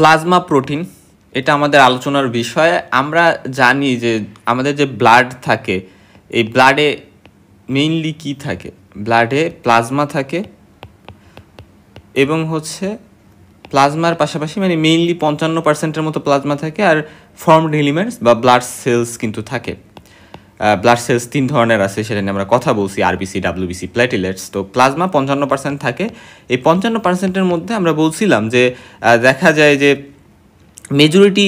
plasma protein এটা আমাদের আলোচনার বিষয় আমরা জানি যে আমাদের যে ব্লাড থাকে এই ব্লাডে মেইনলি কি থাকে ব্লাডে প্লাজমা থাকে এবং হচ্ছে প্লাজমার পাশাপাশি মানে মেইনলি পঞ্চান্ন পার্সেন্টের মতো প্লাজমা থাকে আর ফর্মড এলিমেন্টস বা ব্লাড সেলস কিন্তু থাকে ব্লাড সেলস তিন ধরনের আছে সেটা নিয়ে আমরা কথা বলছি আরবিসি ডাব্লিউবিসি প্ল্যাটিলেটস তো প্লাজমা পঞ্চান্ন পার্সেন্ট থাকে এই পঞ্চান্ন পার্সেন্টের মধ্যে আমরা বলছিলাম যে দেখা যায় যে মেজরিটি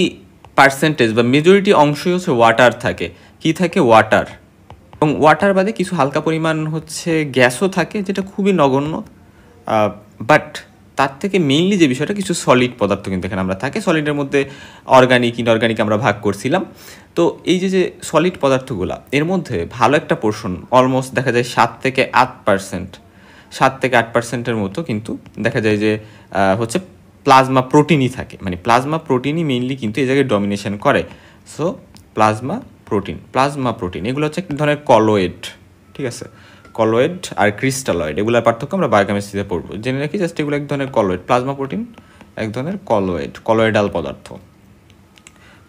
পার্সেন্টেজ বা মেজরিটি অংশই হচ্ছে ওয়াটার থাকে কি থাকে ওয়াটার এবং ওয়াটার বাদে কিছু হালকা পরিমাণ হচ্ছে গ্যাসও থাকে যেটা খুবই নগণ্য বাট তার থেকে মেইনলি যে বিষয়টা কিছু সলিড পদার্থ কিন্তু এখানে আমরা থাকে সলিডের মধ্যে অর্গানিক ইনঅর্গানিক আমরা ভাগ করছিলাম তো এই যে যে সলিড পদার্থগুলা এর মধ্যে ভালো একটা পোর্শন অলমোস্ট দেখা যায় সাত থেকে আট পার্সেন্ট সাত থেকে আট পার্সেন্টের মতো কিন্তু দেখা যায় যে হচ্ছে প্লাজমা প্রোটিনই থাকে মানে প্লাজমা প্রোটিনই মেইনলি কিন্তু এই জায়গায় ডমিনেশন করে so plasma protein plasma protein এগুলো হচ্ছে এক ধরনের কলোয়েড ঠিক আছে কলয়েড আর ক্রিস্টালয়েড এগুলোর পার্থক্য আমরা বায়োকেমিস্ট্রিতে পড়বো জেনে রাখি জাস্ট এগুলো এক ধরনের কলয়েড প্লাজমা প্রোটিন এক ধরনের কলয়েড কলয়েডাল পদার্থ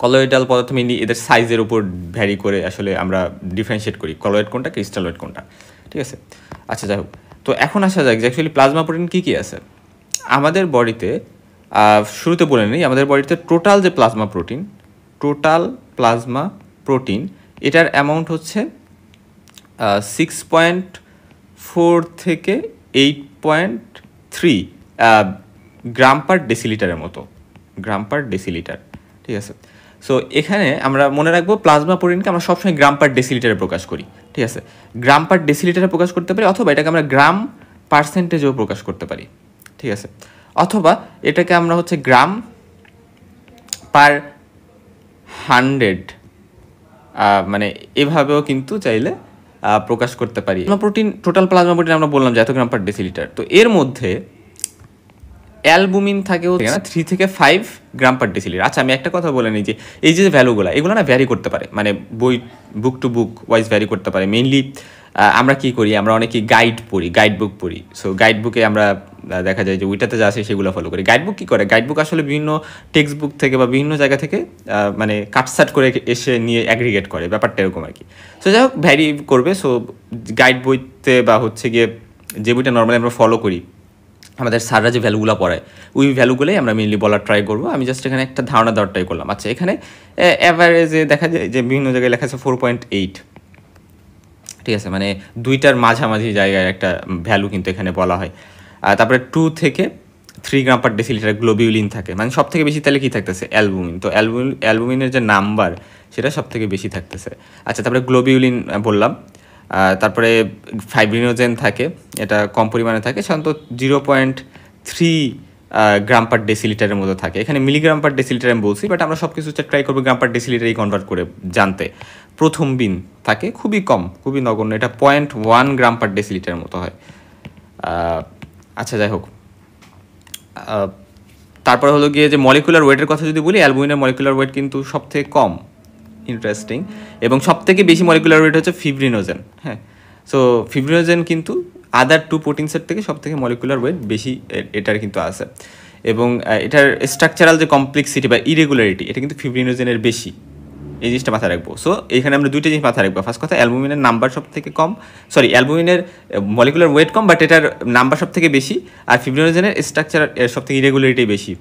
কলয়েডাল পদার্থ মেনলি এদের সাইজের উপর ভ্যারি করে আসলে আমরা ডিফারেন্সিয়েট করি কলয়েড কোনটা ক্রিস্টালয়েড কোনটা ঠিক আছে আচ্ছা যাই হোক তো এখন আসা যাক যে অ্যাকচুয়ালি প্লাজমা প্রোটিন কী কী আছে আমাদের বডিতে শুরুতে বলে নিই আমাদের বডিতে টোটাল যে plasma protein total plasma protein এটার অ্যামাউন্ট হচ্ছে সিক্স পয়েন্ট ফোর থেকে eight point three gram per ডেসিলিটারের মতো গ্রাম পার ডেসিলিটার ঠিক আছে সো এখানে আমরা মনে রাখবো প্লাজমা পরিনকে আমরা সবসময় গ্রাম পার ডেসিলিটারে প্রকাশ করি ঠিক আছে গ্রাম পার ডেসিলিটারে প্রকাশ করতে পারি অথবা এটাকে আমরা গ্রাম পার্সেন্টেজেও প্রকাশ করতে পারি ঠিক আছে অথবা এটাকে আমরা হচ্ছে গ্রাম পার হান্ড্রেড মানে এভাবেও কিন্তু চাইলে প্রকাশ করতে পারি প্রোটিন টোটাল প্লাজমা প্রোটিন আমরা বললাম যে এত গ্রাম পার ডেসিলিটার তো এর মধ্যে অ্যালবুমিন থাকে হচ্ছে না থ্রি থেকে ফাইভ গ্রাম পার ডেসিলিটার আচ্ছা আমি একটা কথা বলে নিই যে এই যে ভ্যালুগুলো এগুলো না ভ্যারি করতে পারে মানে বই book to book wise vary করতে পারে মেইনলি আমরা কি করি আমরা অনেকে গাইড পড়ি গাইড বুক পড়ি সো গাইড বুকে আমরা দেখা যায় যে ওইটাতে যা আসে সেগুলো ফলো করি গাইড বুক কী করে গাইড বুক আসলে বিভিন্ন টেক্সট বুক থেকে বা বিভিন্ন জায়গা থেকে মানে কাটসাট করে এসে নিয়ে অ্যাগ্রিগেট করে ব্যাপারটা এরকম আর কি সো যাই হোক ভ্যারি করবে সো গাইড বইতে বা হচ্ছে গিয়ে যে বইটা নর্মালি আমরা ফলো করি আমাদের সাররা যে ভ্যালুগুলো পড়ায় ওই ভ্যালুগুলোই আমরা মেনলি বলার ট্রাই করবো আমি জাস্ট এখানে একটা ধারণা দেওয়ার ট্রাই করলাম আচ্ছা এখানে অ্যাভারেজে দেখা যায় যে বিভিন্ন জায়গায় লেখা আছে ফোর পয়েন্ট এইট ঠিক আছে মানে দুইটার মাঝামাঝি জায়গায় একটা ভ্যালু কিন্তু এখানে বলা হয় আর তারপরে টু থেকে three gram per decilitre globulin থাকে মানে সব থেকে বেশি তাহলে কী থাকতেছে অ্যালবুমিন তো অ্যালবুমিন অ্যালবুমিনের যে নাম্বার সেটা সব থেকে বেশি থাকতেছে আচ্ছা তারপরে গ্লোবিউলিন বললাম তারপরে ফাইব্রিনোজেন থাকে এটা কম পরিমাণে থাকে সাধারণত zero point three gram per ডেসিলিটারের মধ্যে থাকে এখানে মিলিগ্রাম পার ডেসিলিটার আমি বলছি বাট আমরা সব কিছু ট্রাই করবো গ্রাম পার ডেসিলিটারই কনভার্ট করে জানতে প্রথম বিন থাকে খুবই কম খুবই নগণ্য এটা পয়েন্ট ওয়ান গ্রাম পার ডেসিলিটারের মতো হয় আচ্ছা যাই হোক তারপর হলো গিয়ে যে মলিকুলার ওয়েটের কথা যদি বলি অ্যালবুমিনের মলিকুলার ওয়েট কিন্তু সবথেকে কম ইন্টারেস্টিং এবং সবথেকে বেশি মলিকুলার ওয়েট হচ্ছে ফিব্রিনোজেন হ্যাঁ সো ফিব্রিনোজেন কিন্তু আদার টু প্রোটিনসের থেকে সব থেকে মলিকুলার ওয়েট বেশি এটার কিন্তু আছে এবং এটার স্ট্রাকচারাল যে কমপ্লেক্সিটি বা ইরেগুলারিটি এটা কিন্তু ফিব্রিনোজেনের বেশি এই জিনিসটা মাথায় রাখবো সো এখানে আমরা দুইটা জিনিস মাথায় রাখবো ফার্স্ট কথা অ্যালবুমিনের নাম্বার সব থেকে কম সরি অ্যালবুমিনের মলিকুলার ওয়েট কম বাট এটার নাম্বার সব থেকে বেশি আর ফিব্রিনোজেনের স্ট্রাকচার সব থেকে ইরেগুলারিটি বেশি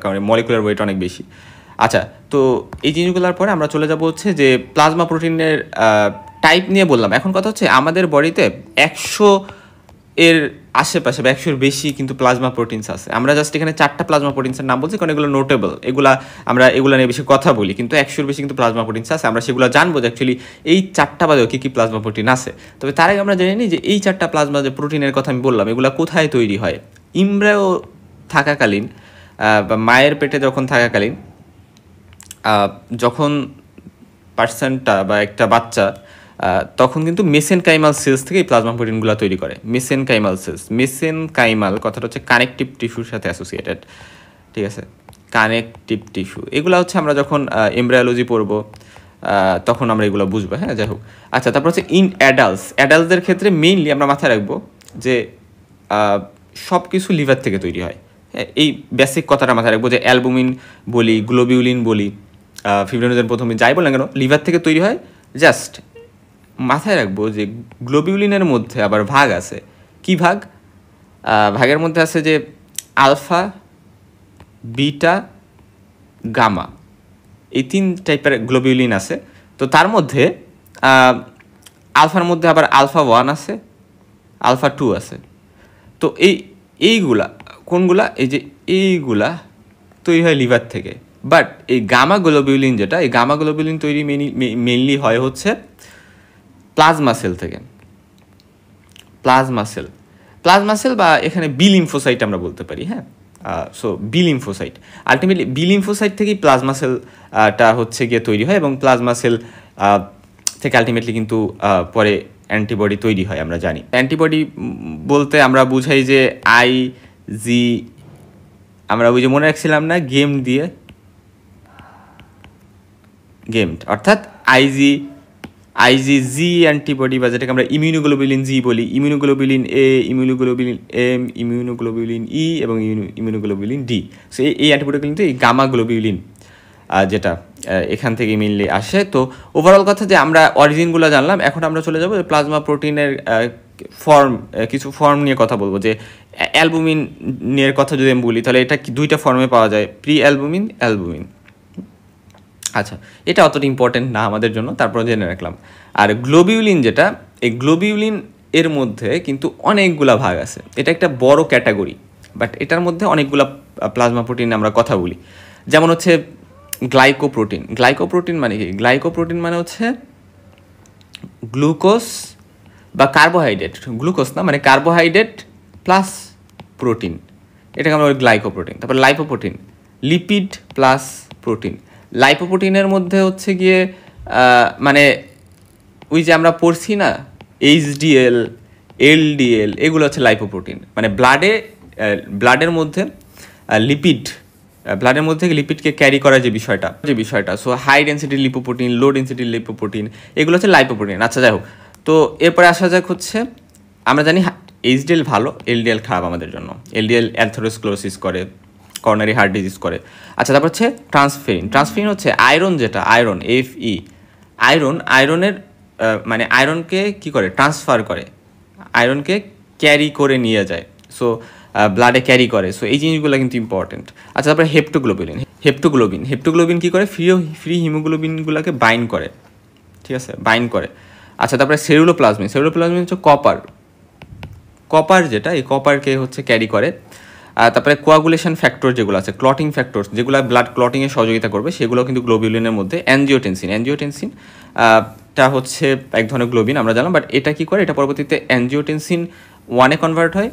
কারণ মলিকুলার ওয়েট অনেক বেশি আচ্ছা তো এই জিনিসগুলোর পরে আমরা চলে যাব হচ্ছে যে প্লাজমা প্রোটিনের টাইপ নিয়ে বললাম এখন কথা হচ্ছে আমাদের বডিতে একশো এর আশেপাশে বা একশোর বেশি কিন্তু প্লাজমা প্রোটিনস আছে আমরা জাস্ট এখানে চারটা প্লাজমা প্রোটিনসের নাম বলছি কারণ এগুলো নোটেবল এগুলা আমরা এগুলো নিয়ে বেশি কথা বলি কিন্তু একশোর বেশি কিন্তু প্লাজমা প্রোটিনস আছে আমরা সেগুলো জানবো যে অ্যাকচুয়ালি এই চারটা বাদেও কী কী প্লাজমা প্রোটিন আছে তবে তার আগে আমরা জানি নি যে এই চারটা প্লাজমা যে প্রোটিনের কথা আমি বললাম এগুলো কোথায় তৈরি হয় ইমব্রায়ো থাকাকালীন বা মায়ের পেটে যখন থাকাকালীন যখন পার্সনটা বা একটা বাচ্চা তখন কিন্তু মেসেন কাইমাল সেলস থেকে এই প্লাজমা প্রোটিনগুলো তৈরি করে মেসেন কাইমাল সেলস মেসেন কাইমাল কথাটা হচ্ছে কানেকটিভ টিস্যুর সাথে অ্যাসোসিয়েটেড ঠিক আছে কানেকটিভ টিস্যু এগুলো হচ্ছে আমরা যখন এমব্রায়োলজি পড়বো তখন আমরা এগুলো বুঝবো হ্যাঁ যাই হোক আচ্ছা তারপর হচ্ছে ইন অ্যাডাল্টস অ্যাডাল্টদের ক্ষেত্রে মেইনলি আমরা মাথায় রাখবো যে সব কিছু লিভার থেকে তৈরি হয় হ্যাঁ, এই বেসিক কথাটা মাথায় রাখবো যে অ্যালবুমিন বলি গ্লোবিউলিন বলি ফিব্রিনোজেন প্রথমে যাই বলে কেন লিভার থেকে তৈরি হয় জাস্ট মাথায় রাখবো যে গ্লোবিউলিনের মধ্যে আবার ভাগ আছে কি ভাগ ভাগের মধ্যে আছে যে আলফা বিটা গামা এই তিন টাইপের গ্লোবিউলিন আছে তো তার মধ্যে আলফার মধ্যে আবার আলফা ওয়ান আছে আলফা টু আছে তো এই এইগুলা কোনগুলা এই যে এইগুলা তৈরি হয় লিভার থেকে বাট এই গামা গ্লোবিউলিন যেটা এই গামা গ্লোবিউলিন তৈরি মেনলি হয় হচ্ছে প্লাজমা সেল থেকে প্লাজমা সেল প্লাজমা সেল বা এখানে বিল ইমফোসাইট আমরা বলতে পারি হ্যাঁ সো বিল ইমফোসাইট আলটিমেটলি বিল ইমফোসাইট থেকেই প্লাজমা সেলটা হচ্ছে গিয়ে তৈরি হয় এবং প্লাজমা সেল থেকে আলটিমেটলি কিন্তু পরে অ্যান্টিবডি তৈরি হয় আমরা জানি অ্যান্টিবডি বলতে আমরা বুঝাই যে আই জি আমরা ওই যে মনে রাখছিলাম না গেম দিয়ে গেমড অর্থাৎ আইজি আইজি জি অ্যান্টিবডি বা যেটাকে আমরা ইমিউনোগ্লোবিলিন জি বলি immunoglobulin A immunoglobulin M immunoglobulin E এবং ইমিউনোগ্লোবিলিন ডি সো এই অ্যান্টিবডি কিন্তু এই গামাগ্লোবিলিন যেটা এখান থেকে মেনলি আসে তো ওভারঅল কথা যে আমরা অরিজিনগুলো জানলাম এখন আমরা চলে যাবো প্লাজমা প্রোটিনের ফর্ম কিছু ফর্ম নিয়ে কথা বলবো যে অ্যালবুমিনের কথা যদি আমি বলি তাহলে এটা দুইটা ফর্মে পাওয়া যায় প্রি অ্যালবুমিন অ্যালবুমিন আচ্ছা এটা অতটা ইম্পর্টেন্ট না আমাদের জন্য তারপরে জেনে রাখলাম আর গ্লোবিউলিন যেটা এই গ্লোবিউলিন এর মধ্যে কিন্তু অনেকগুলা ভাগ আছে এটা একটা বড় ক্যাটাগরি বাট এটার মধ্যে অনেকগুলা প্লাজমা প্রোটিন আমরা কথা বলি যেমন হচ্ছে গ্লাইকোপ্রোটিন গ্লাইকোপ্রোটিন মানে কি গ্লাইকোপ্রোটিন মানে হচ্ছে গ্লুকোজ বা কার্বোহাইড্রেট গ্লুকোজ না মানে কার্বোহাইড্রেট প্লাস প্রোটিন এটাকে আমরা বলি গ্লাইকোপ্রোটিন তারপর লাইপোপ্রোটিন লিপিড প্লাস প্রোটিন লাইপোপ্রোটিনের মধ্যে হচ্ছে গিয়ে মানে ওই যে আমরা পড়ছি না এইচডিএল এলডিএল এগুলো হচ্ছে লাইপোপ্রোটিন মানে ব্লাডে ব্লাডের মধ্যে লিপিড ব্লাডের মধ্যে লিপিডকে ক্যারি করা যে বিষয়টা যে বিষয়টা so high density lipoprotein low density lipoprotein এগুলো হচ্ছে লাইপোপ্রোটিন আচ্ছা যাই হোক তো এরপরে আসা যাক হচ্ছে আমরা জানি এইচডিএল ভালো এলডিএল খারাপ আমাদের জন্য এলডিএল অ্যালথোরোস্ক্লোসিস করে করোনারি হার্ট ডিজিজ করে আচ্ছা তারপর হচ্ছে ট্রান্সফেরিন ট্রান্সফেরিন হচ্ছে আয়রন যেটা আয়রন এফ ই আয়রন আয়রনের মানে আয়রনকে কি করে ট্রান্সফার করে আয়রনকে ক্যারি করে নিয়ে যায় সো ব্লাডে ক্যারি করে সো এই জিনিসগুলো কিন্তু ইম্পর্টেন্ট আচ্ছা তারপরে হেপ্টোগ্লোবিন হেপ্টোগ্লোবিন হেপ্টোগ্লোবিন কী করে ফ্রি ফ্রি হিমোগ্লোবিনগুলোকে বাইন করে ঠিক আছে বাইন করে আচ্ছা তারপরে সেরুলোপ্লাজমিন সেরুলোপ্লাজমিন হচ্ছে কপার কপার যেটা এই কপারকে হচ্ছে ক্যারি করে তারপরে কোয়াগুলেশন ফ্যাক্টর যেগুলো আছে ক্লটিং ফ্যাক্টর যেগুলো ব্লাড ক্লটিংয়ে সহযোগিতা করবে সেগুলো কিন্তু গ্লোবিউলিনের মধ্যে অ্যানজিওটেনসিন অ্যানজিওটেনসিন টা হচ্ছে এক ধরনের গ্লোবিন আমরা জানলাম বাট এটা কি করে এটা পরবর্তীতে অ্যানজিওটেনসিন ওয়ানে কনভার্ট হয়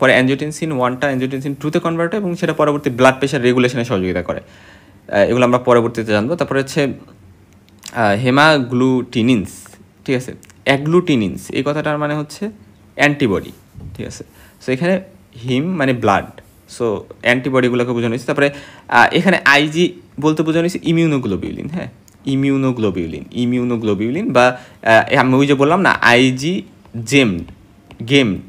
পরে অ্যানজিওটেনসিন ওয়ানটা অ্যানজিওটেনসিন টুতে কনভার্ট হয় এবং সেটা পরবর্তী ব্লাড প্রেশার রেগুলেশনে সহযোগিতা করে এগুলো আমরা পরবর্তীতে জানবো তারপরে হচ্ছে হেমাগ্লুটিনিনস ঠিক আছে অ্যাগ্লুটিনিনস এই কথাটার মানে হচ্ছে অ্যান্টিবডি ঠিক আছে সো এখানে হিম মানে ব্লাড সো অ্যান্টিবডিগুলোকে বোঝানো হয়েছে তারপরে এখানে আইজি বলতে বোঝানো হয়েছে ইমিউনোগ্লোবিউলিন হ্যাঁ ইমিউনোগ্লোবিউলিন ইমিউনোগ্লোবিউলিন বা আমি ওই যে বললাম না আইজি জেমড গেমড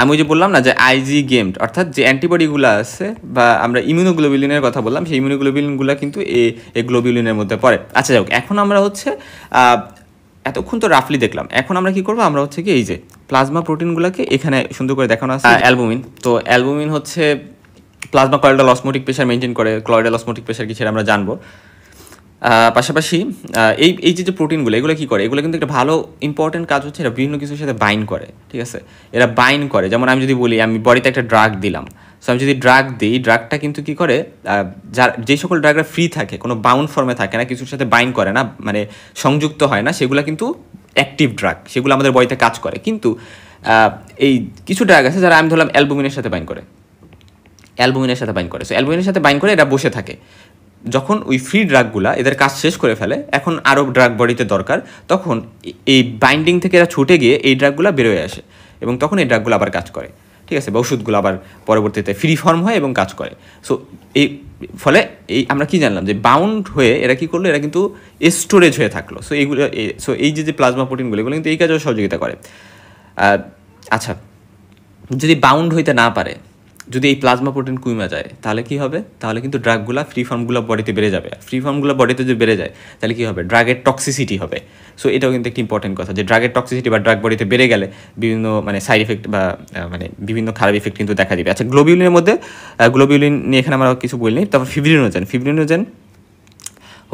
আমি ওই যে বললাম না যে আইজি গেমড অর্থাৎ যে অ্যান্টিবডিগুলো আছে বা আমরা ইমিউনোগ্লোবিউলিনের কথা বললাম সেই ইমিউনোগ্লোবিউলিনগুলো কিন্তু এ গ্লোবিউলিনের মধ্যে পড়ে আচ্ছা যাই হোক এখন আমরা হচ্ছে এতক্ষণ তো রাফলি দেখলাম এখন আমরা কি করবো আমরা হচ্ছে কি এই যে প্লাজমা প্রোটিনগুলোকে এখানে সুন্দর করে দেখানো আছে অ্যালবুমিন তো অ্যালবুমিন হচ্ছে plasma colloidal osmotic pressure maintain করে ক্লয়েডাল অসমোটিক প্রেশার কি আমরা জানবো পাশাপাশি এই এই যে যে প্রোটিনগুলো এগুলো কী করে এগুলো কিন্তু একটা ভালো ইম্পর্টেন্ট কাজ হচ্ছে এরা বিভিন্ন কিছুর সাথে বাইন্ড করে ঠিক আছে এরা বাইন্ড করে যেমন আমি যদি বলি আমি বডিতে একটা ড্রাগ দিলাম সো আমি যদি ড্রাগ দিই ড্রাগটা কিন্তু কি করে যার যে সকল ড্রাগরা ফ্রি থাকে কোনো বাউন্ড ফর্মে থাকে না কিছুর সাথে বাইন্ড করে না মানে সংযুক্ত হয় না সেগুলো কিন্তু অ্যাক্টিভ ড্রাগ সেগুলো আমাদের বডিতে কাজ করে কিন্তু এই কিছু ড্রাগ আছে যারা আমি ধরলাম অ্যালবুমিনের সাথে বাইন করে অ্যালবুমিনের সাথে বাইন করে সো অ্যালবুমিনের সাথে বাইন করে এটা বসে থাকে যখন ওই ফ্রি ড্রাগগুলা এদের কাজ শেষ করে ফেলে এখন আরও ড্রাগ বডিতে দরকার তখন এই বাইন্ডিং থেকে এরা ছুটে গিয়ে এই ড্রাগগুলো বেরোয় আসে এবং তখন এই ড্রাগগুলো আবার কাজ করে ঠিক আছে বা ওষুধগুলো আবার পরবর্তীতে ফ্রি ফর্ম হয় এবং কাজ করে সো এই ফলে এই আমরা কি জানলাম যে বাউন্ড হয়ে এরা কি করলো এরা কিন্তু স্টোরেজ হয়ে থাকলো সো এইগুলো সো এই যে যে প্লাজমা প্রোটিনগুলো এগুলো কিন্তু এই কাজেও সহযোগিতা করে আচ্ছা যদি বাউন্ড হইতে না পারে যদি এই প্লাজমা প্রোটিন কমে যায় তাহলে কি হবে তাহলে কিন্তু ড্রাগগুলা ফ্রি ফর্মগুলো বডিতে বেড়ে যাবে ফ্রি ফর্মগুলো বডিতে যদি বেড়ে যায় তাহলে কি হবে ড্রাগের টক্সিসিটি হবে সো এটাও কিন্তু একটি ইম্পর্টেন্ট কথা যে ড্রাগের টক্সিসিটি বা ড্রাগ বডিতে বেড়ে গেলে বিভিন্ন মানে সাইড এফেক্ট বা মানে বিভিন্ন খারাপ ইফেক্ট কিন্তু দেখা দিবে আচ্ছা গ্লোবিউলিনের মধ্যে গ্লোবিউলিন নিয়ে এখানে আমরা কিছু বলিনি তারপর ফিব্রিনোজেন ফিব্রিনোজেন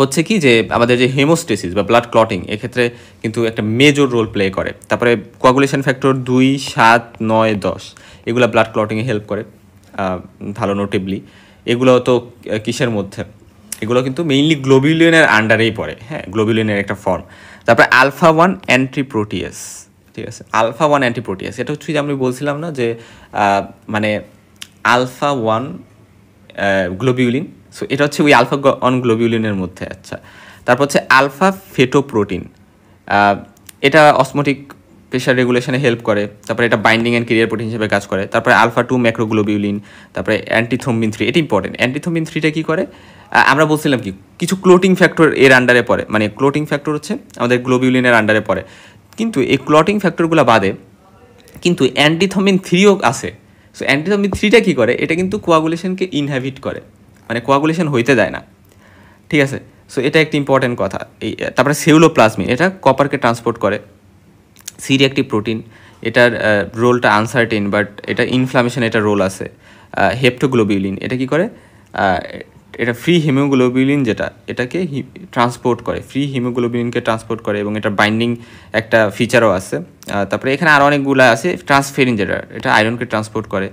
হচ্ছে কি যে আমাদের যে হেমোস্টেসিস বা ব্লাড ক্লটিং এক্ষেত্রে কিন্তু একটা মেজর রোল প্লে করে তারপরে কোয়াগুলেশন ফ্যাক্টর দুই সাত নয় দশ এগুলো ব্লাড ক্লটিংয়ে হেল্প করে ভালো নোটেবলি এগুলো তো কিসের মধ্যে এগুলো কিন্তু মেইনলি গ্লোবিলিয়নের আন্ডারেই পড়ে হ্যাঁ গ্লোবিউলিনের একটা ফর্ম তারপরে আলফা ওয়ান অ্যান্টিপ্রোটিয়াস ঠিক আছে আলফা ওয়ান অ্যান্টিপ্রোটিয়াস এটা হচ্ছে যে আমি বলছিলাম না যে মানে আলফা ওয়ান গ্লোবিউলিন সো এটা হচ্ছে ওই আলফা অন গ্লোবিউলিনের মধ্যে আচ্ছা তারপর হচ্ছে আলফা ফেটোপ্রোটিন এটা অসমোটিক প্রেশার রেগুলেশনে হেল্প করে তারপরে এটা বাইন্ডিং অ্যান্ড কেরিয়ার প্রোটিন হিসেবে কাজ করে তারপরে আলফা টু ম্যাক্রোগ্লোবিউলিন তারপরে অ্যান্টিথোমিন থ্রি এটা ইম্পর্টেন্ট অ্যান্টিথোমিন থ্রিটা কী করে আমরা বলছিলাম কি কিছু ক্লোটিং ফ্যাক্টর এর আন্ডারে পড়ে মানে ক্লোটিং ফ্যাক্টর হচ্ছে আমাদের গ্লোবিউলিনের আন্ডারে পড়ে কিন্তু এই ক্লোটিং ফ্যাক্টরগুলো বাদে কিন্তু অ্যান্টিথমিন থ্রিও আছে সো অ্যান্টিথমিন থ্রিটা কী করে এটা কিন্তু কোয়াগুলেশনকে ইনহ্যাবিট করে মানে কোয়াগুলেশন হইতে দেয় না ঠিক আছে সো এটা একটি ইম্পর্টেন্ট কথা এই তারপরে সেউলো প্লাজমিন এটা কপারকে ট্রান্সপোর্ট করে সি রিয়াক্টিভ প্রোটিন এটার রোলটা আনসার্টেন বাট এটা ইনফ্লামেশন এটা রোল আছে হেপ্টোগ্লোবিউলিন এটা কি করে এটা ফ্রি হিমোগ্লোবিউলিন যেটা এটাকে ট্রান্সপোর্ট করে ফ্রি হিমোগ্লোবিউলিনকে ট্রান্সপোর্ট করে এবং এটা বাইন্ডিং একটা ফিচারও আছে তারপরে এখানে আরও অনেকগুলো আছে ট্রান্সফেরিন যেটা এটা আয়রনকে ট্রান্সপোর্ট করে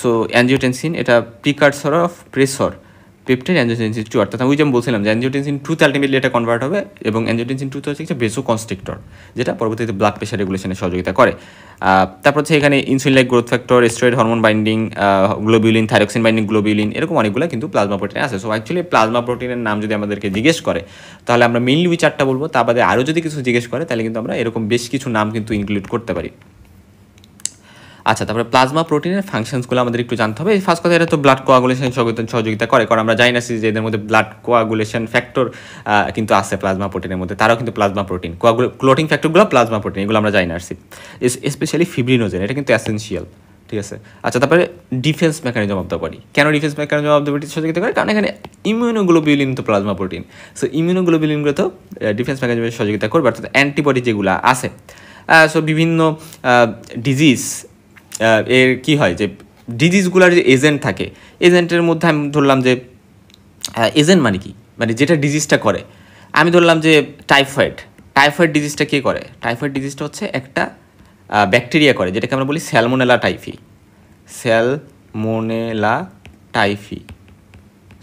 সো অ্যানজিওটেনসিন এটা precursor of pressor peptide angiotensin two অর্থাৎ ওই যেমন আমি বলছিলাম যে অ্যাঞ্জিওটেনসিন টুতে আলটিমেটলি এটা কনভার্ট হবে এবং অ্যাঞ্জিওটেনসিন টুতে হচ্ছে একটা বেসো কনস্ট্রিক্টর যেটা পরবর্তীতে ব্লাড প্রেশার রেগুলেশনের সহযোগিতা করে তারপর হচ্ছে এখানে insulin like growth factor steroid hormone binding globulin thyroxine binding globulin এরকম অনেকগুলো কিন্তু প্লাজমা প্রোটিন আছে সো অ্যাকচুয়ালি প্লাজমা প্রোটিনের নাম যদি আমাদেরকে জিজ্ঞেস করে তাহলে আমরা মেইনলি ওই চারটা বলবো তা বাদে আরও যদি কিছু জিজ্ঞেস করে তাহলে কিন্তু আমরা এরকম বেশ কিছু নাম কিন্তু ইনক্লুড করতে পারি আচ্ছা তারপরে প্লাজমা প্রোটিনের ফাংশনসগুলো আমাদের একটু জানতে হবে ফার্স্ট কথা এটা তো ব্লাড কোয়াগুলেশন সহযোগিতা করে কারণ আমরা জানি না যে এদের মধ্যে ব্লাড কোয়াগুলেশন ফ্যাক্টর কিন্তু আছে প্লাজমা প্রোটিনের মধ্যে তারাও কিন্তু প্লাজমা প্রোটিন কোয়াগুলে ক্লোটিং ফ্যাক্টরগুলো প্লাজমা প্রোটিন এগুলো আমরা জানি না আসছি স্পেশালি ফিব্রিনোজেন এটা কিন্তু অ্যাসেন্সিয়াল ঠিক আছে আচ্ছা তারপরে defence mechanism of the body কেন defence mechanism of the body সহযোগিতা করে কারণ এখানে ইমিউনোগ্লোবিউলিন তো প্লাজমা প্রোটিন সো ইমিউনোগ্লোবিউলিনগুলো তো ডিফেন্স মেকানিজমের সহযোগিতা করবে অর্থাৎ অ্যান্টিবডি যেগুলো আছে সো বিভিন্ন ডিজিজ এর কি হয় যে ডিজিজগুলার যে এজেন্ট থাকে এজেন্টের মধ্যে আমি ধরলাম যে এজেন্ট মানে কি মানে যেটা ডিজিজটা করে আমি ধরলাম যে টাইফয়েড টাইফয়েড ডিজিজটা কে করে টাইফয়েড ডিজিজটা হচ্ছে একটা ব্যাকটেরিয়া করে যেটাকে আমরা বলি Salmonella typhi Salmonella typhi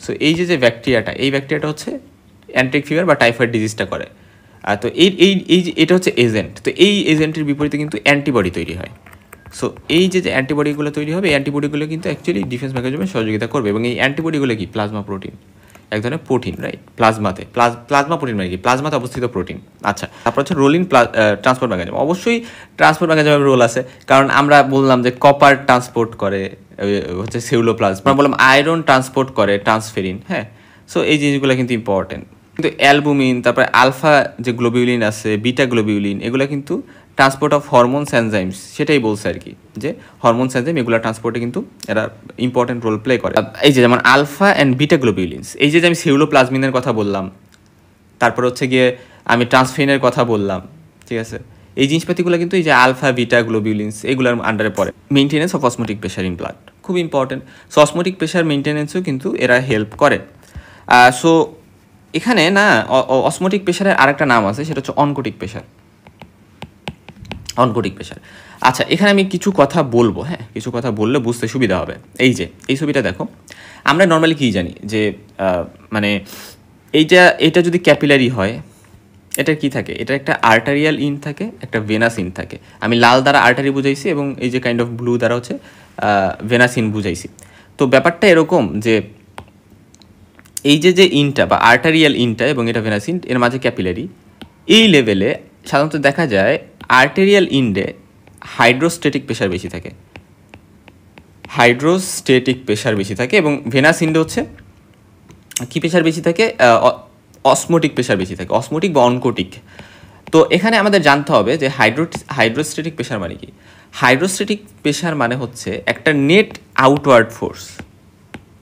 so এই যে যে ব্যাকটেরিয়াটা এই ব্যাকটেরিয়াটা হচ্ছে অ্যান্টিক ফিভার বা টাইফয়েড ডিজিজটা করে তো এই এই এই এটা হচ্ছে এজেন্ট তো এই এজেন্টের বিপরীতে কিন্তু অ্যান্টিবডি তৈরি হয় সো এই যে অ্যান্টিবডিগুলো তৈরি হবে এই অ্যান্টিবডিগুলো কিন্তু অ্যাকচুয়ালি ডিফেন্স মেকানিজমে সহযোগিতা করবে এবং এই অ্যান্টিবডিগুলো কি প্লাজমা প্রোটিন এক ধরনের প্রোটিন রাইট প্লাজমাতে প্লাজমা প্রোটিন মানে কি প্লাজমাতে অবস্থিত প্রোটিন আচ্ছা তারপর হচ্ছে রোলিন ট্রান্সপোর্ট ম্যাকানিজম অবশ্যই ট্রান্সপোর্ট ম্যাকানিজমের রোল আছে কারণ আমরা বললাম যে কপার ট্রান্সপোর্ট করে হচ্ছে সেউলো প্লাজমা বললাম আয়রন ট্রান্সপোর্ট করে ট্রান্সফেরিন হ্যাঁ সো এই জিনিসগুলো কিন্তু ইম্পর্টেন্ট কিন্তু অ্যালবুমিন তারপরে আলফা যে গ্লোবিউলিন আছে বিটা গ্লোবিউলিন এগুলো কিন্তু ট্রান্সপোর্ট অফ হরমোনস অ্যানজাইমস সেটাই বলছে আর কি যে হরমোনস অ্যানজাইম এগুলো ট্রান্সপোর্টে কিন্তু এরা ইম্পর্টেন্ট রোল প্লে করে এই যে যেমন আলফা অ্যান্ড বিটা গ্লোবিউলিনস এই যে আমি সিউলো প্লাজমিনের কথা বললাম তারপর হচ্ছে গিয়ে আমি ট্রান্সফিনের কথা বললাম ঠিক আছে এই জিনিসপাতিগুলো কিন্তু এই যে আলফা বিটা গ্লোবিউলিনস এগুলোর আন্ডারে পড়ে maintenance of osmotic pressure in blood খুব ইম্পর্টেন্ট সো অসমোটিক প্রেশার মেনটেনেন্সও কিন্তু এরা হেল্প করে সো এখানে না অসমোটিক প্রেশারের আরেকটা নাম আছে সেটা হচ্ছে অনকোটিক প্রেশার অনকোটিক প্রেশার আচ্ছা এখানে আমি কিছু কথা বলবো হ্যাঁ কিছু কথা বললে বুঝতে সুবিধা হবে এই যে এই ছবিটা দেখো আমরা নর্মালি কী জানি যে মানে এইটা এটা যদি ক্যাপিলারি হয় এটা কি থাকে এটা একটা আর্টারিয়াল ইন থাকে একটা ভেনাস ইন থাকে আমি লাল দ্বারা আর্টারি বুঝাইছি এবং এই যে কাইন্ড অফ ব্লু দ্বারা হচ্ছে ভেনাস ইন বুঝাইছি তো ব্যাপারটা এরকম যে এই যে যে ইনটা বা আর্টারিয়াল ইনটা এবং এটা ভেনাস ইন এর মাঝে ক্যাপিলারি এই লেভেলে সাধারণত দেখা যায় আর্টেরিয়াল ইন্ডে হাইড্রোস্টেটিক প্রেশার বেশি থাকে হাইড্রোস্টেটিক প্রেশার বেশি থাকে এবং ভেনাস ইন্ডে হচ্ছে কি প্রেশার বেশি থাকে অসমোটিক প্রেশার বেশি থাকে অসমোটিক বা অনকোটিক তো এখানে আমাদের জানতে হবে যে হাইড্রো হাইড্রোস্টেটিক প্রেশার মানে কি হাইড্রোস্টেটিক প্রেশার মানে হচ্ছে একটা নেট আউটওয়ার্ড ফোর্স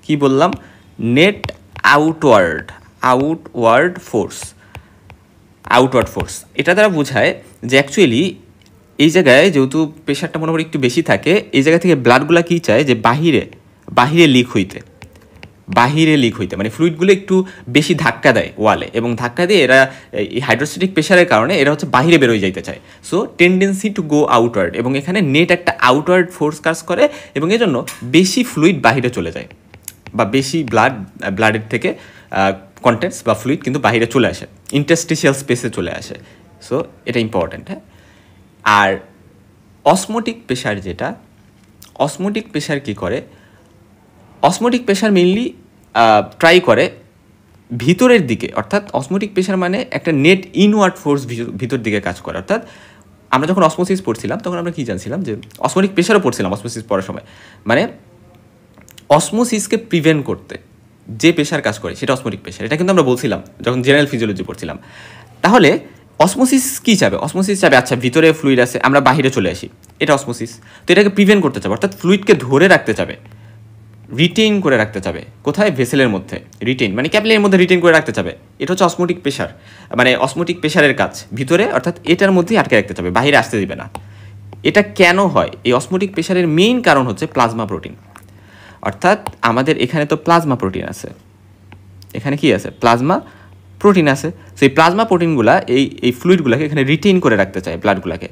কি বললাম net outward outward force outward force এটা দ্বারা বোঝায় যে অ্যাকচুয়ালি এই জায়গায় যেহেতু প্রেশারটা মোটামুটি একটু বেশি থাকে এই জায়গা থেকে ব্লাডগুলো কী চায় যে বাহিরে বাহিরে লিক হইতে বাহিরে লিক হইতে মানে ফ্লুইডগুলো একটু বেশি ধাক্কা দেয় ওয়ালে এবং ধাক্কা দিয়ে এরা এই হাইড্রোস্টেটিক প্রেশারের কারণে এরা হচ্ছে বাহিরে বেরোয় যাইতে চায় so tendency to go outward এবং এখানে নেট একটা আউটওয়ার্ড ফোর্স কাজ করে এবং এজন্য বেশি ফ্লুইড বাহিরে চলে যায় বা বেশি ব্লাড ব্লাডের থেকে কন্টেন্টস বা ফ্লুইড কিন্তু বাহিরে চলে আসে ইন্টারস্টিশিয়াল স্পেসে চলে আসে সো এটা ইম্পর্ট্যান্ট হ্যাঁ আর অসমোটিক প্রেশার যেটা অসমোটিক প্রেশার কি করে অসমোটিক প্রেশার মেনলি ট্রাই করে ভিতরের দিকে অর্থাৎ অসমোটিক প্রেশার মানে একটা নেট ইনওয়ার্ড ফোর্স ভিতর দিকে কাজ করে অর্থাৎ আমরা যখন অসমোসিস পড়ছিলাম তখন আমরা কী জানছিলাম যে অসমোটিক প্রেশারও পড়ছিলাম অসমোসিস পড়ার সময় মানে অসমোসিসকে প্রিভেন্ট করতে যে প্রেশার কাজ করে সেটা অসমোটিক প্রেশার এটা কিন্তু আমরা বলছিলাম যখন জেনারেল ফিজিওলজি পড়ছিলাম তাহলে অসমোসিস কী চাবে অসমোসিস চাবে আচ্ছা ভিতরে ফ্লুইড আছে আমরা বাহিরে চলে আসি এটা অসমোসিস তো এটাকে প্রিভেন্ট করতে চাবে অর্থাৎ ফ্লুইডকে ধরে রাখতে চাবে রিটেইন করে রাখতে চাবে কোথায় ভেসেলের মধ্যে রিটেইন মানে ক্যাপলের মধ্যে রিটেইন করে রাখতে চাবে এটা হচ্ছে অসমোটিক প্রেশার মানে অসমোটিক প্রেশারের কাজ ভিতরে অর্থাৎ এটার মধ্যেই আটকে রাখতে চাবে বাহিরে আসতে দিবে না এটা কেন হয় এই অসমোটিক প্রেশারের মেইন কারণ হচ্ছে প্লাজমা প্রোটিন অর্থাৎ আমাদের এখানে তো প্লাজমা প্রোটিন আছে এখানে কি আছে প্লাজমা প্রোটিন আছে সেই প্লাজমা প্রোটিনগুলা এই এই ফ্লুইডগুলাকে এখানে রিটেইন করে রাখতে চায় ব্লাডগুলাকে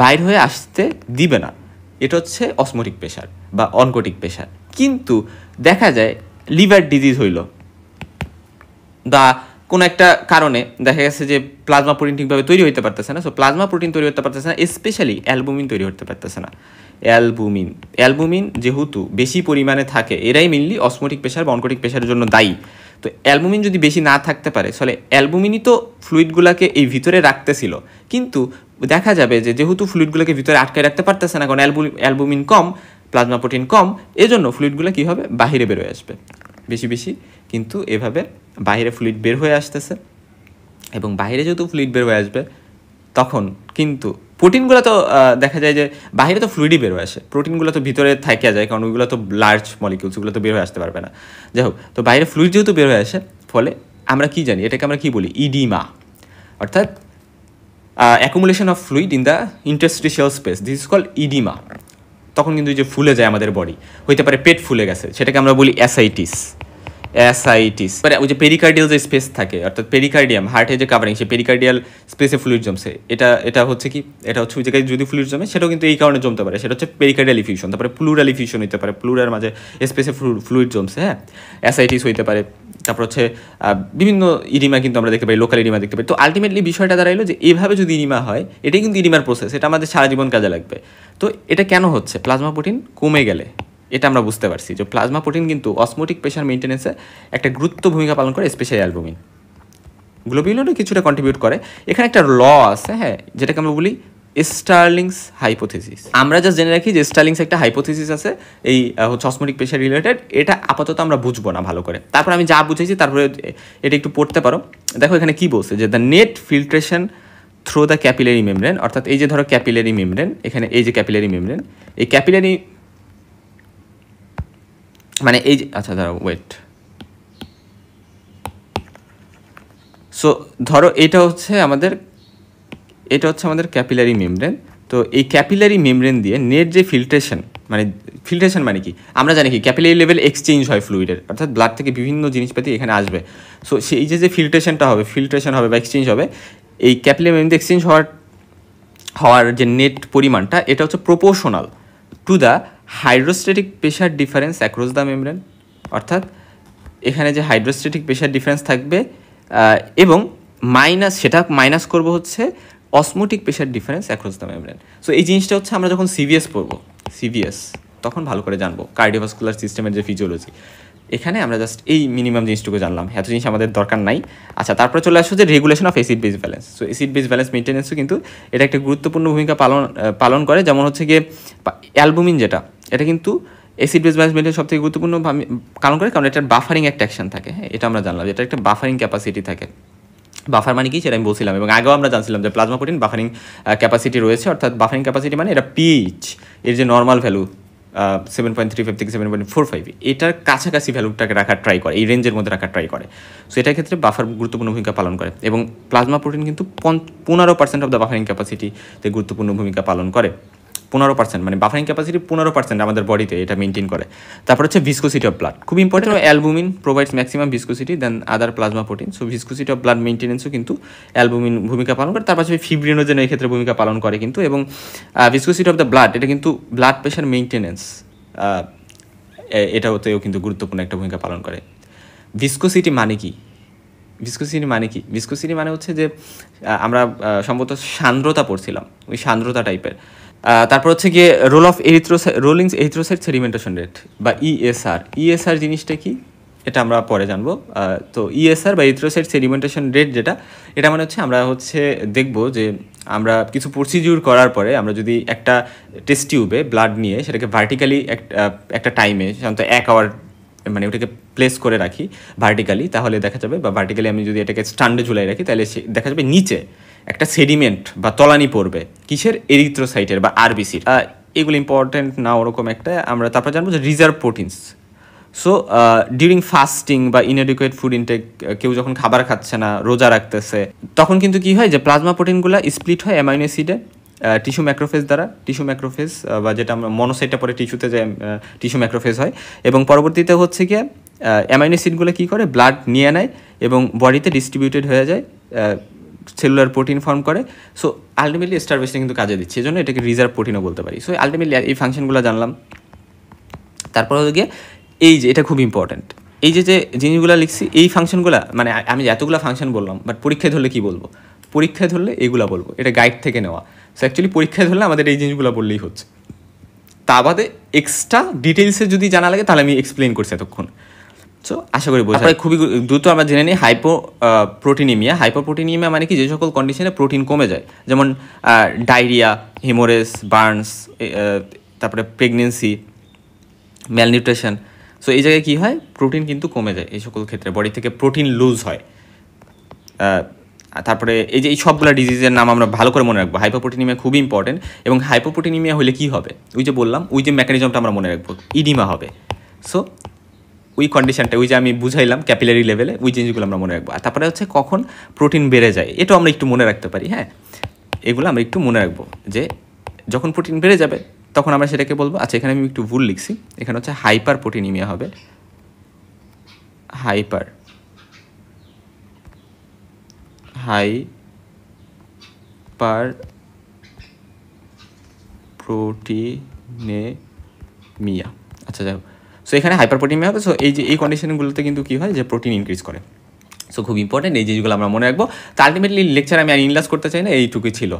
বাইর হয়ে আসতে দিবে না এটা হচ্ছে অসমোটিক প্রেশার বা অনকোটিক প্রেশার কিন্তু দেখা যায় লিভার ডিজিজ হইল বা কোনো একটা কারণে দেখা গেছে যে প্লাজমা প্রোটিন ঠিকভাবে তৈরি হতে পারতেছে না সো প্লাজমা প্রোটিন তৈরি হতে পারতেছে না স্পেশালি অ্যালবুমিন তৈরি হতে পারতেছে না অ্যালবুমিন অ্যালবুমিন যেহেতু বেশি পরিমাণে থাকে এরাই মেনলি অসমোটিক প্রেশার বা অনকোটিক প্রেশারের জন্য দায়ী তো অ্যালবুমিন যদি বেশি না থাকতে পারে ফলে অ্যালবুমিনই তো ফ্লুইডগুলোকে এই ভিতরে রাখতেছিল কিন্তু দেখা যাবে যে যেহেতু ফ্লুইডগুলোকে ভিতরে আটকায় রাখতে পারতেছে না কারণ অ্যালবুমিন কম প্লাজমা প্রোটিন কম এজন্য ফ্লুইডগুলো কী হবে বাহিরে বেরোয় আসবে বেশি বেশি কিন্তু এভাবে বাহিরে ফ্লুইড বের হয়ে আসতেছে এবং বাহিরে যেহেতু ফ্লুইড বের হয়ে আসবে তখন কিন্তু প্রোটিনগুলো তো দেখা যায় যে বাইরে তো ফ্লুইডই বেরো আসে প্রোটিনগুলো তো ভিতরে থাকে যায় কারণ ওইগুলো তো লার্জ মলিকিউলস ওগুলো তো বের হয়ে আসতে পারবে না যাই হোক তো বাইরে ফ্লুইড যেহেতু বের হয়ে আসে ফলে আমরা কি জানি এটাকে আমরা কি বলি ইডিমা অর্থাৎ accumulation of fluid in the interstitial space this is call oedema তখন কিন্তু যে ফুলে যায় আমাদের বডি হইতে পারে পেট ফুলে গেছে সেটাকে আমরা বলি অ্যাসাইটিস অ্যাসাইটিস মানে ওই যে পেরিকার্ডিয়াল যে স্পেস থাকে অর্থাৎ পেরিকার্ডিয়াম হার্টে যে কাভারিং সে পেরিকার্ডিয়াল স্পেসে ফ্লুইড জমছে এটা এটা হচ্ছে কি এটা হচ্ছে ওই জায়গায় যদি ফ্লুইড জমে সেটাও কিন্তু এই কারণে জমতে পারে সেটা হচ্ছে পেরিকার্ডিয়াল ইফিউশন তারপরে প্লুরাল ইফিউশন হতে পারে প্লুরার মাঝে স্পেসে ফ্লুইড জমছে হ্যাঁ অ্যাসাইটিস হইতে পারে তারপর হচ্ছে বিভিন্ন ইডিমা কিন্তু আমরা দেখতে পাই লোকাল ইরিমা দেখতে পাই তো আলটিমেটলি বিষয়টা দাঁড়াইলো যে এভাবে যদি ইরিমা হয় এটাই কিন্তু ইরিমার প্রসেস এটা আমাদের সারা জীবন কাজে লাগবে তো এটা কেন হচ্ছে প্লাজমা প্রোটিন কমে গেলে এটা আমরা বুঝতে পারছি যে প্লাজমা প্রোটিন কিন্তু অসমোটিক প্রেশার মেনটেন্যান্সে একটা গুরুত্ব ভূমিকা পালন করে স্পেশালি অ্যালবুমিন গ্লোবিউলিনও কিছুটা কন্ট্রিবিউট করে এখানে একটা ল আছে হ্যাঁ যেটাকে আমরা বলি স্টার্লিংস হাইপোথিসিস আমরা যা জেনে রাখি যে স্টার্লিংস একটা হাইপোথিসিস আছে এই হচ্ছে অসমোটিক প্রেশার রিলেটেড এটা আপাতত আমরা বুঝবো না ভালো করে তারপর আমি যা বুঝেছি তারপরে এটা একটু পড়তে পারো দেখো এখানে কি বলছে যে the net filtration through the capillary membrane অর্থাৎ এই যে ধরো ক্যাপিলারি মেমব্রেন এখানে এই যে ক্যাপিলারি মেমব্রেন এই ক্যাপিলারি মানে এই আচ্ছা ধরো ওয়েট সো ধরো এটা হচ্ছে আমাদের এটা হচ্ছে আমাদের ক্যাপিলারি মেমব্রেন তো এই ক্যাপিলারি মেমব্রেন দিয়ে নেট যে ফিল্ট্রেশন মানে ফিল্ট্রেশন মানে কি আমরা জানি কি ক্যাপিলারি লেভেল এক্সচেঞ্জ হয় ফ্লুইডের অর্থাৎ ব্লাড থেকে বিভিন্ন জিনিসপাতি এখানে আসবে সো সেই যে যে ফিল্ট্রেশনটা হবে ফিল্ট্রেশন হবে বা এক্সচেঞ্জ হবে এই ক্যাপিলারি মেমব্রেন এক্সচেঞ্জ হওয়ার হওয়ার যে নেট পরিমাণটা এটা হচ্ছে proportional to the hydrostatic pressure difference across the membrane অর্থাৎ এখানে যে হাইড্রোস্টেটিক প্রেশার ডিফারেন্স থাকবে এবং মাইনাস সেটা মাইনাস করব হচ্ছে osmotic pressure difference across the membrane so এই জিনিসটা হচ্ছে আমরা যখন সিভিএস পড়বো সিভিএস তখন ভালো করে জানবো কার্ডিওভাস্কুলার সিস্টেমের যে ফিজিওলজি এখানে আমরা জাস্ট এই মিনিমাম জিনিসটুকু জানলাম এত জিনিস আমাদের দরকার নাই আচ্ছা তারপরে চলে আসো যে regulation of acid base balance so acid base balance মেনটেন্সও কিন্তু এটা একটা গুরুত্বপূর্ণ ভূমিকা পালন পালন করে যেমন হচ্ছে গিয়ে অ্যালবুমিন যেটা এটা কিন্তু এসিড বেস সব সবথেকে গুরুত্বপূর্ণ কারণ করে কারণ এটার বাফারিং একটা অ্যাকশন থাকে হ্যাঁ, এটা আমরা জানলাম এটা একটা বাফারিং ক্যাপাসিটি থাকে বাফার মানে কি সেটা আমি বলছিলাম এবং আগেও আমরা জানছিলাম যে প্লাজমা প্রোটিন বাফারিং ক্যাপাসিটি রয়েছে অর্থাৎ বাফারিং ক্যাপাসিটি মানে এটা পিচ এর যে normal value seven point three five থেকে সেভেন পয়েন্ট ফোর ফাইভ এটার কাছাকাছি ভ্যালুটাকে রাখার ট্রাই করে এই রেঞ্জের মধ্যে রাখার ট্রাই করে সো এটার ক্ষেত্রে বাফার গুরুত্বপূর্ণ ভূমিকা পালন করে এবং প্লাজমা প্রোটিন কিন্তু পনেরো পার্সেন্ট অফ দ্য বাফারিং ক্যাপাসিটিতে গুরুত্বপূর্ণ ভূমিকা পালন করে পনেরো পার্সেন্ট মানে বাফারিং ক্যাপাসিটি পনেরো পার্সেন্ট আমাদের বডিতে এটা মেনটেন করে তারপর হচ্ছে ভিসকোসিটি অফ ব্লাড খুব important albumin provides maximum viscosity than other plasma protein so viscosity of blood মেনটেনেন্সও কিন্তু অ্যালবুমিন ভূমিকা পালন করে তার পাশাপাশি ফিব্রিনোজেন এই ক্ষেত্রে ভূমিকা পালন করে কিন্তু এবং ভিসকোসিটি অফ দ্য ব্লাড এটা কিন্তু ব্লাড প্রেশার মেনটেনেন্স হতেও কিন্তু গুরুত্বপূর্ণ একটা ভূমিকা পালন করে ভিসকোসিটি মানে কি ভিসকোসিটি মানে কি ভিসকোসিটি মানে হচ্ছে যে আমরা সম্ভবত সান্দ্রতা পড়ছিলাম ওই সান্দ্রতা টাইপের তারপর হচ্ছে গিয়ে রোল অফ এরিথ্রো রোলিংস এরিথ্রোসাইট সেডিমেন্টেশন রেট বা ইএসআর e ইএসআর e জিনিসটা কি এটা আমরা পরে জানবো তো ইএসআর e বা ইথ্রোসাইট সেডিমেন্টেশন রেট যেটা এটা মানে হচ্ছে আমরা হচ্ছে দেখব যে আমরা কিছু প্রসিডিউর করার পরে আমরা যদি একটা টেস্ট টিউবে ব্লাড নিয়ে সেটাকে ভার্টিক্যালি একটা টাইমে সাধারণত এক আওয়ার মানে ওটাকে প্লেস করে রাখি ভার্টিক্যালি তাহলে দেখা যাবে বা ভার্টিক্যালি আমি যদি এটাকে স্ট্যান্ডে ঝুলাই রাখি তাহলে দেখা যাবে নিচে একটা সেডিমেন্ট বা তলানি পড়বে কিসের এরিথ্রোসাইটের বা আরবিসির এগুলো ইম্পর্টেন্ট না ওরকম একটা আমরা তারপর জানবো যে reserve proteins so during fasting বা ইনএডুকেট ফুড ইনটেক কেউ যখন খাবার খাচ্ছে না রোজা রাখতেছে তখন কিন্তু কি হয় যে প্লাজমা প্রোটিনগুলো স্প্লিট হয় অ্যামাইনো অ্যাসিডে টিস্যু ম্যাক্রোফেজ দ্বারা টিস্যু ম্যাক্রোফেজ বা যেটা আমরা মনোসাইটটা পরে টিস্যুতে যে টিস্যু ম্যাক্রোফেজ হয় এবং পরবর্তীতে হচ্ছে কি অ্যামাইনো অ্যাসিডগুলো কী করে ব্লাড নিয়ে নেয় এবং বডিতে ডিস্ট্রিবিউটেড হয়ে যায় সেলুলার প্রোটিন ফর্ম করে সো আলটিমেটলি স্টারভেশন কিন্তু কাজে দিচ্ছে এই জন্য এটাকে রিজার্ভ প্রোটিনও বলতে পারি সো আলটিমেটলি এই ফাংশনগুলো জানলাম তারপর হলো গিয়ে এই যে এটা খুব ইম্পর্ট্যান্ট এই যে যে জিনিসগুলো লিখছি এই ফাংশনগুলো মানে আমি এতগুলো ফাংশন বললাম বাট পরীক্ষায় ধরলে কি বলবো পরীক্ষায় ধরলে এগুলো বলবো এটা গাইড থেকে নেওয়া সো অ্যাকচুয়ালি পরীক্ষায় ধরলে আমাদের এই জিনিসগুলো বললেই হচ্ছে তা বাদে এক্সট্রা ডিটেলসে যদি জানা লাগে তাহলে আমি এক্সপ্লেন করছি এতক্ষণ সো আশা করি বোঝা তারপরে খুবই দ্রুত আমরা জেনে নিই হাইপো প্রোটিনিমিয়া হাইপো প্রোটিনিমিয়া মানে কি যে সকল কন্ডিশনে প্রোটিন কমে যায় যেমন ডায়রিয়া হিমোরেস বার্নস তারপরে প্রেগনেন্সি ম্যালনিউট্রিশন সো এই জায়গায় কী হয় প্রোটিন কিন্তু কমে যায় এই সকল ক্ষেত্রে বডি থেকে প্রোটিন লুজ হয় তারপরে এই যে এই সবগুলো ডিজিজের নাম আমরা ভালো করে মনে রাখবো হাইপোপ্রোটিনিমিয়া খুবই ইম্পর্টেন্ট এবং হাইপোপ্রোটিনিমিয়া হলে কি হবে ওই যে বললাম ওই যে মেকানিজমটা আমরা মনে রাখবো ইডিমা হবে সো ওই কন্ডিশনটা ওই যে আমি বুঝাইলাম ক্যাপিলারি লেভেলে ওই জিনিসগুলো আমরা মনে রাখবো আর তারপরে হচ্ছে কখন প্রোটিন বেড়ে যায় এটাও আমরা একটু মনে রাখতে পারি হ্যাঁ এগুলো আমরা একটু মনে রাখবো যে যখন প্রোটিন বেড়ে যাবে তখন আমরা সেটাকে বলবো আচ্ছা এখানে আমি একটু ভুল লিখছি এখানে হচ্ছে হাইপার প্রোটিনিমিয়া হবে হাইপার হাইপার মিয়া আচ্ছা যাই হোক সো এখানে হাইপার হবে সো এই যে এই কন্ডিশনগুলোতে কিন্তু কী হয় যে প্রোটিন ইনক্রিজ করে সো খুব ইম্পর্টেন্ট এই জিনিসগুলো আমরা মনে রাখবো তো আলটিমেটলি লেকচার আমি আর ইনলাস করতে চাই না এইটুকুই ছিল